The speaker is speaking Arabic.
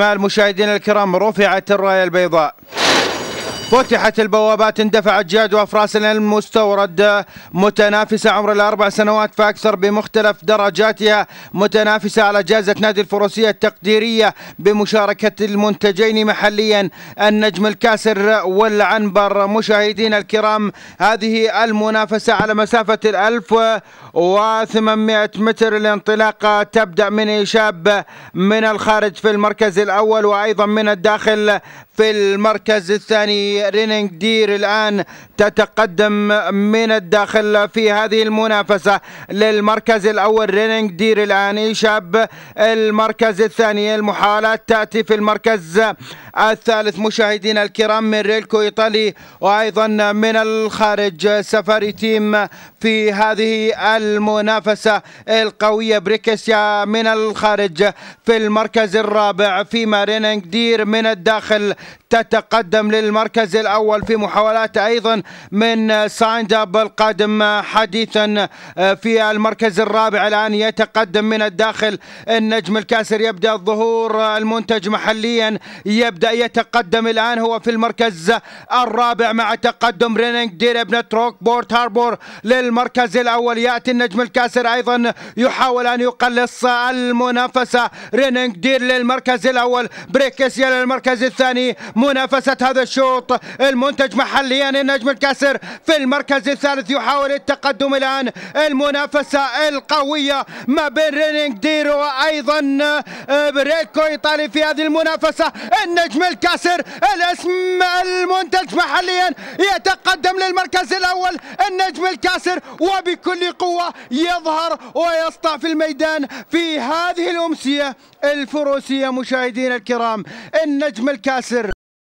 مع المشاهدين الكرام رفعت الراية البيضاء فتحت البوابات اندفعت جادوى وافراس المستورد متنافسه عمر الاربع سنوات فاكثر بمختلف درجاتها متنافسه على جائزه نادي الفروسيه التقديريه بمشاركه المنتجين محليا النجم الكاسر والعنبر مشاهدينا الكرام هذه المنافسه على مسافه ال 1800 متر الانطلاقه تبدا من شاب من الخارج في المركز الاول وايضا من الداخل في المركز الثاني رينينج دير الآن تتقدم من الداخل في هذه المنافسة للمركز الأول رينينج دير الآن يشاب المركز الثاني المحالات تأتي في المركز الثالث مشاهدينا الكرام من ريلكو إيطالي وأيضا من الخارج سفاري تيم في هذه المنافسة القوية بريكسيا من الخارج في المركز الرابع فيما رينينج دير من الداخل تتقدم للمركز المركز الأول في محاولات أيضا من سايند أب القادم حديثا آه، في المركز الرابع الآن يتقدم من الداخل النجم الكاسر يبدأ الظهور آه، المنتج محليا يبدأ يتقدم الآن هو في المركز الرابع مع تقدم رينينج دير ابن تروك بورت هاربور للمركز الأول يأتي النجم الكاسر أيضا يحاول أن يقلص المنافسة رينينج دير للمركز الأول بريكسيا للمركز الثاني منافسة هذا الشوط المنتج محليا النجم الكاسر في المركز الثالث يحاول التقدم الآن المنافسة القوية ما بين رينينج ديرو وأيضا آه، بريكو إيطالي في هذه المنافسة النجم الكاسر الاسم المنتج محليا يتقدم للمركز الأول النجم الكاسر وبكل قوة يظهر ويسطع في الميدان في هذه الأمسية الفروسية مشاهدينا الكرام النجم الكاسر